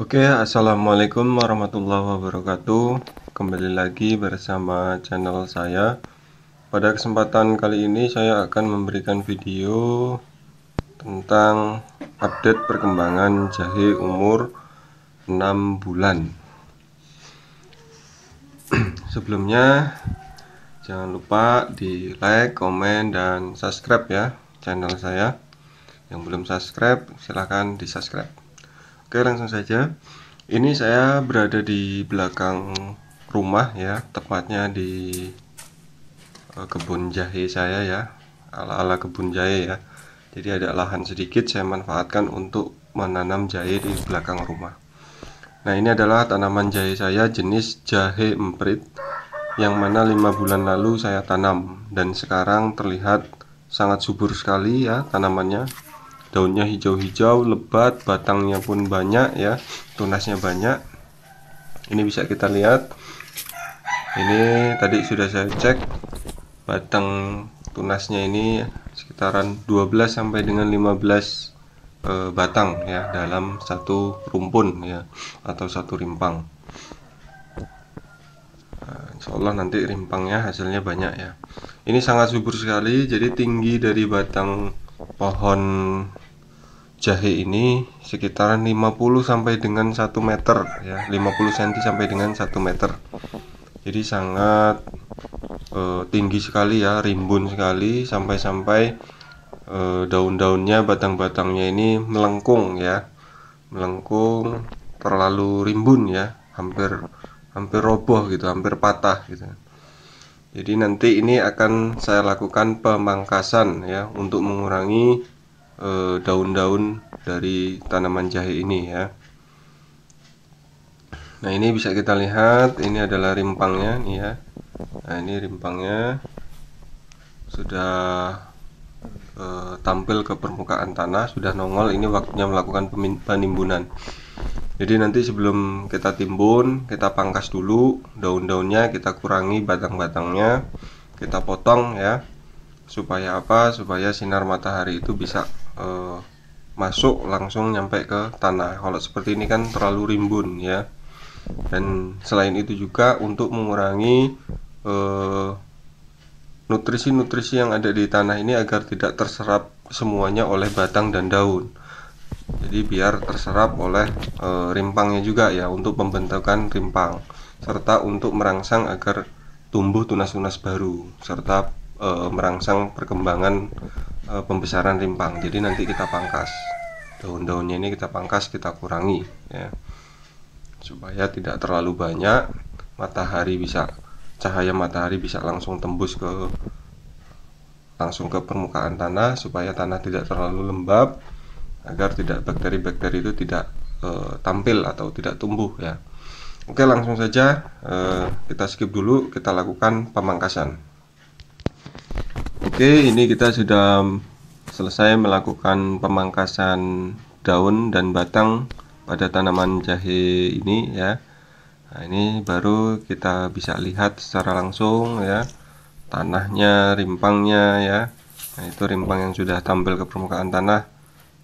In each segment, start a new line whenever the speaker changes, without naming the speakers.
Oke, okay, assalamualaikum warahmatullahi wabarakatuh. Kembali lagi bersama channel saya. Pada kesempatan kali ini, saya akan memberikan video tentang update perkembangan jahe umur 6 bulan. Sebelumnya, jangan lupa di like, komen, dan subscribe ya channel saya. Yang belum subscribe, silahkan di subscribe. Oke, langsung saja. Ini saya berada di belakang rumah ya, tepatnya di eh, kebun jahe saya ya, ala-ala kebun jahe ya. Jadi ada lahan sedikit saya manfaatkan untuk menanam jahe di belakang rumah. Nah, ini adalah tanaman jahe saya jenis jahe emprit yang mana lima bulan lalu saya tanam dan sekarang terlihat sangat subur sekali ya tanamannya daunnya hijau-hijau lebat batangnya pun banyak ya tunasnya banyak ini bisa kita lihat ini tadi sudah saya cek batang tunasnya ini sekitaran 12 sampai dengan 15 eh, batang ya dalam satu rumpun ya atau satu rimpang nah, Insyaallah Insya Allah nanti rimpangnya hasilnya banyak ya ini sangat subur sekali jadi tinggi dari batang pohon jahe ini sekitaran 50 sampai dengan 1 meter ya 50 cm sampai dengan 1 meter jadi sangat uh, tinggi sekali ya rimbun sekali sampai-sampai uh, daun-daunnya batang-batangnya ini melengkung ya melengkung terlalu rimbun ya hampir hampir roboh gitu hampir patah gitu jadi nanti ini akan saya lakukan pemangkasan ya untuk mengurangi Eh, daun-daun dari tanaman jahe ini ya nah ini bisa kita lihat ini adalah rimpangnya nih ya nah ini rimpangnya sudah e, tampil ke permukaan tanah sudah nongol ini waktunya melakukan penimbunan jadi nanti sebelum kita timbun kita pangkas dulu daun-daunnya kita kurangi batang-batangnya kita potong ya supaya apa supaya sinar matahari itu bisa uh, masuk langsung nyampe ke tanah kalau seperti ini kan terlalu rimbun ya dan selain itu juga untuk mengurangi eh, nutrisi-nutrisi uh, yang ada di tanah ini agar tidak terserap semuanya oleh batang dan daun jadi biar terserap oleh e, rimpangnya juga ya untuk pembentukan rimpang serta untuk merangsang agar tumbuh tunas-tunas baru serta e, merangsang perkembangan Eh, pembesaran rimpang jadi nanti kita pangkas daun-daunnya ini kita pangkas kita kurangi ya supaya tidak terlalu banyak matahari bisa cahaya matahari bisa langsung tembus ke langsung ke permukaan tanah supaya tanah tidak terlalu lembab agar tidak bakteri-bakteri itu tidak e, tampil atau tidak tumbuh ya. Oke, langsung saja e, kita skip dulu, kita lakukan pemangkasan. Oke, ini kita sudah selesai melakukan pemangkasan daun dan batang pada tanaman jahe ini ya. Nah, ini baru kita bisa lihat secara langsung ya. Tanahnya, rimpangnya ya. Nah, itu rimpang yang sudah tampil ke permukaan tanah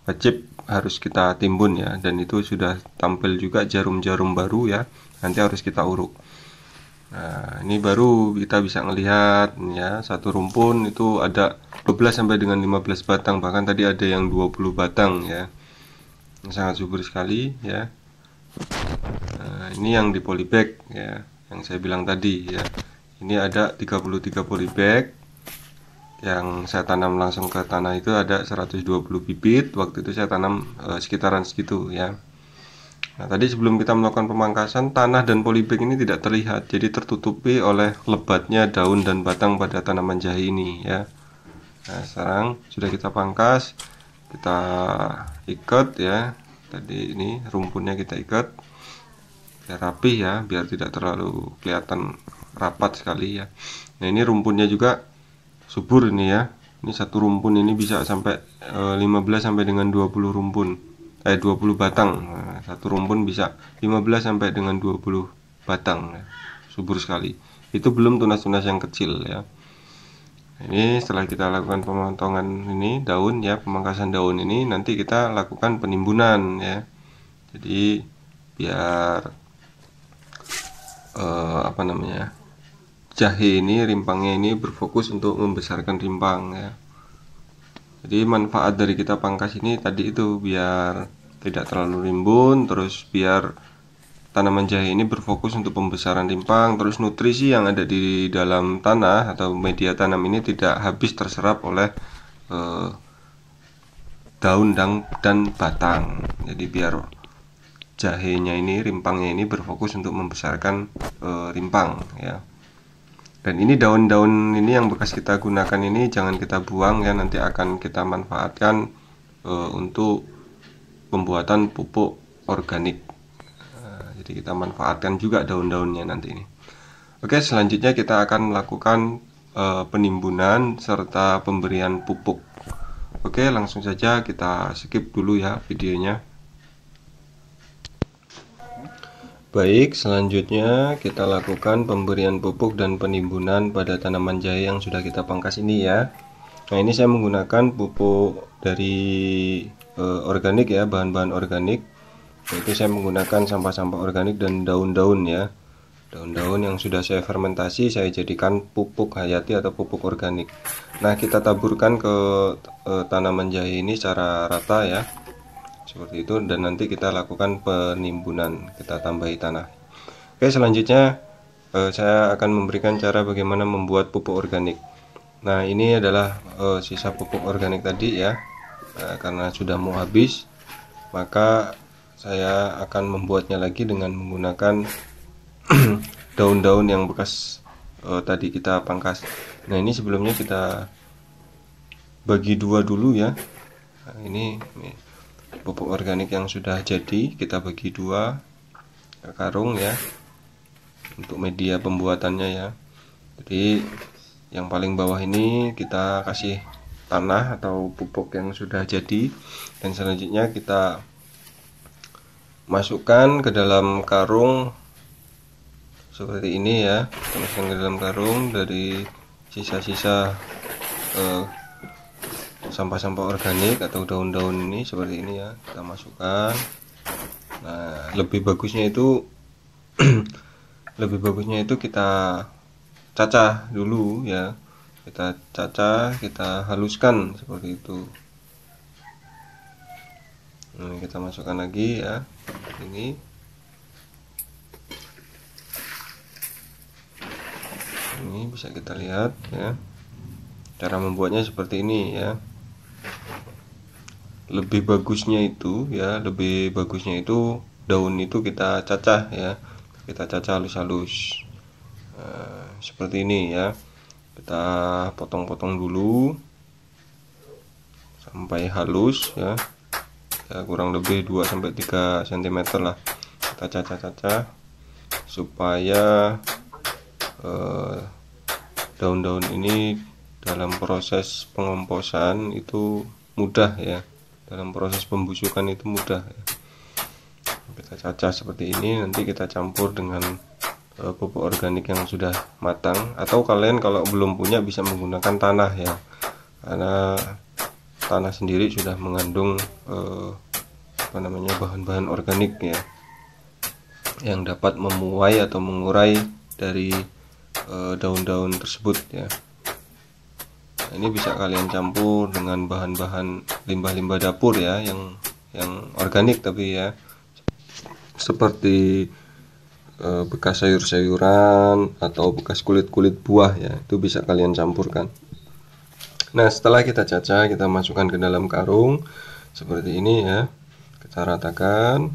wajib harus kita timbun ya dan itu sudah tampil juga jarum-jarum baru ya. Nanti harus kita uruk. Nah, ini baru kita bisa melihat ya, satu rumpun itu ada 12 sampai dengan 15 batang, bahkan tadi ada yang 20 batang ya. Sangat subur sekali ya. Nah, ini yang di polybag ya, yang saya bilang tadi ya. Ini ada 33 polybag yang saya tanam langsung ke tanah itu ada 120 bibit waktu itu saya tanam eh, sekitaran segitu ya Nah, tadi sebelum kita melakukan pemangkasan, tanah dan polybag ini tidak terlihat, jadi tertutupi oleh lebatnya daun dan batang pada tanaman jahe ini ya. Nah, sekarang sudah kita pangkas, kita ikat ya. Tadi ini rumpunnya kita ikat biar rapi ya, biar tidak terlalu kelihatan rapat sekali ya. Nah, ini rumpunnya juga subur ini ya. Ini satu rumpun ini bisa sampai 15 eh, sampai dengan 20 rumpun eh 20 batang nah, satu rumpun bisa 15 sampai dengan 20 batang ya. subur sekali itu belum tunas-tunas yang kecil ya ini setelah kita lakukan pemotongan ini daun ya pemangkasan daun ini nanti kita lakukan penimbunan ya jadi biar eh, apa namanya jahe ini rimpangnya ini berfokus untuk membesarkan rimpang ya jadi manfaat dari kita pangkas ini tadi itu biar tidak terlalu rimbun terus biar tanaman jahe ini berfokus untuk pembesaran rimpang terus nutrisi yang ada di dalam tanah atau media tanam ini tidak habis terserap oleh eh, daun dan, dan batang jadi biar jahenya ini rimpangnya ini berfokus untuk membesarkan eh, rimpang ya dan ini daun-daun ini yang bekas kita gunakan ini jangan kita buang ya nanti akan kita manfaatkan e, untuk pembuatan pupuk organik eh, jadi kita manfaatkan juga daun-daunnya nanti ini oke selanjutnya kita akan melakukan e, eh, penimbunan serta pemberian pupuk oke langsung saja kita skip dulu ya videonya Baik, selanjutnya kita lakukan pemberian pupuk dan penimbunan pada tanaman jahe yang sudah kita pangkas ini ya. Nah, ini saya menggunakan pupuk dari e, organik ya, bahan-bahan organik. Yaitu saya menggunakan sampah-sampah organik dan daun-daun ya. Daun-daun yang sudah saya fermentasi saya jadikan pupuk hayati atau pupuk organik. Nah, kita taburkan ke e, tanaman jahe ini secara rata ya seperti itu dan nanti kita lakukan penimbunan kita tambahi tanah oke selanjutnya eh, saya akan memberikan cara bagaimana membuat pupuk organik nah ini adalah eh, sisa pupuk organik tadi ya eh, karena sudah mau habis maka saya akan membuatnya lagi dengan menggunakan daun-daun yang bekas eh, tadi kita pangkas nah ini sebelumnya kita bagi dua dulu ya nah, ini, ini pupuk organik yang sudah jadi kita bagi dua karung ya untuk media pembuatannya ya jadi yang paling bawah ini kita kasih tanah atau pupuk yang sudah jadi dan selanjutnya kita masukkan ke dalam karung seperti ini ya masukkan ke dalam karung dari sisa-sisa eh, sampah-sampah organik atau daun-daun ini seperti ini ya kita masukkan nah lebih bagusnya itu lebih bagusnya itu kita cacah dulu ya kita cacah kita haluskan seperti itu nah, kita masukkan lagi ya ini ini bisa kita lihat ya cara membuatnya seperti ini ya lebih bagusnya itu ya lebih bagusnya itu daun itu kita cacah ya kita cacah halus-halus nah, seperti ini ya kita potong-potong dulu sampai halus ya, ya kurang lebih 2 sampai 3 cm lah kita cacah-cacah supaya daun eh, daun-daun ini dalam proses pengomposan itu mudah ya dalam proses pembusukan itu mudah ya. kita cacah seperti ini nanti kita campur dengan eh, pupuk organik yang sudah matang atau kalian kalau belum punya bisa menggunakan tanah ya karena tanah sendiri sudah mengandung uh, apa namanya bahan-bahan organik ya yang dapat memuai atau mengurai dari eh, daun-daun uh, tersebut ya ini bisa kalian campur dengan bahan-bahan limbah-limbah dapur ya yang yang organik tapi ya seperti e, bekas sayur-sayuran atau bekas kulit-kulit buah ya itu bisa kalian campurkan nah setelah kita caca kita masukkan ke dalam karung seperti ini ya kita ratakan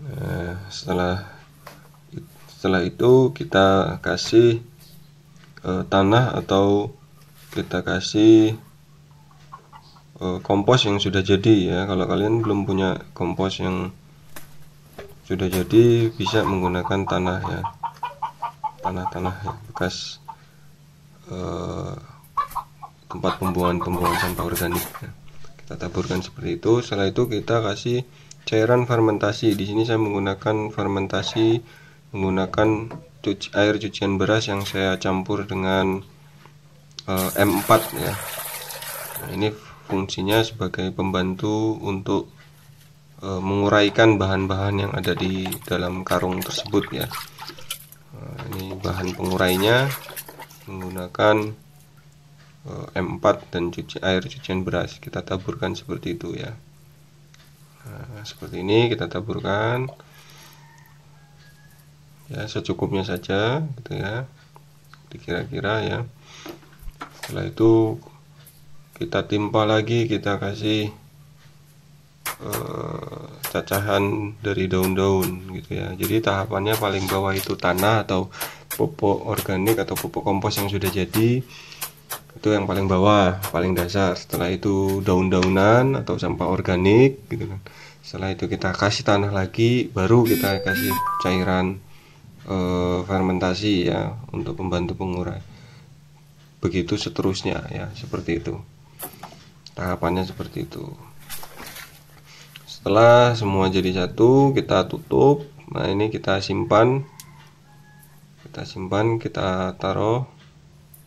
nah, setelah setelah itu kita kasih e, tanah atau kita kasih eh, kompos yang sudah jadi ya kalau kalian belum punya kompos yang sudah jadi bisa menggunakan tanah ya tanah-tanah ya, bekas uh, tempat pembuangan pembuangan sampah organik ya. kita taburkan seperti itu setelah itu kita kasih cairan fermentasi di sini saya menggunakan fermentasi menggunakan cuci, air cucian beras yang saya campur dengan uh, eh, M4 ya nah, ini fungsinya sebagai pembantu untuk uh, menguraikan bahan-bahan yang ada di dalam karung tersebut ya Nah, ini bahan pengurainya menggunakan uh, M4 dan cuci air cucian beras kita taburkan seperti itu ya nah, seperti ini kita taburkan ya secukupnya saja gitu ya kira-kira ya setelah itu kita timpa lagi kita kasih uh, cacahan dari daun-daun gitu ya jadi tahapannya paling bawah itu tanah atau pupuk organik atau pupuk kompos yang sudah jadi itu yang paling bawah paling dasar setelah itu daun-daunan atau sampah organik gitu kan setelah itu kita kasih tanah lagi baru kita kasih cairan uh, fermentasi ya untuk membantu pengurai begitu seterusnya ya seperti itu tahapannya seperti itu setelah semua jadi satu kita tutup nah ini kita simpan kita simpan kita taruh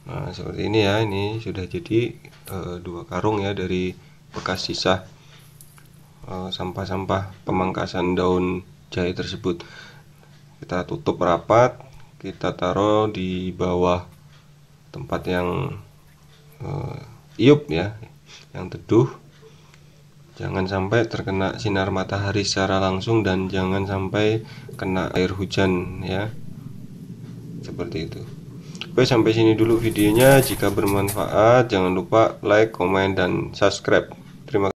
nah seperti ini ya ini sudah jadi e, dua karung ya dari bekas sisa eh, sampah-sampah e, pemangkasan daun jahe tersebut kita tutup rapat kita taruh di bawah tempat yang uh, iup ya yang teduh jangan sampai terkena sinar matahari secara langsung dan jangan sampai kena air hujan ya seperti itu Oke sampai sini dulu videonya jika bermanfaat jangan lupa like, comment dan subscribe terima kasih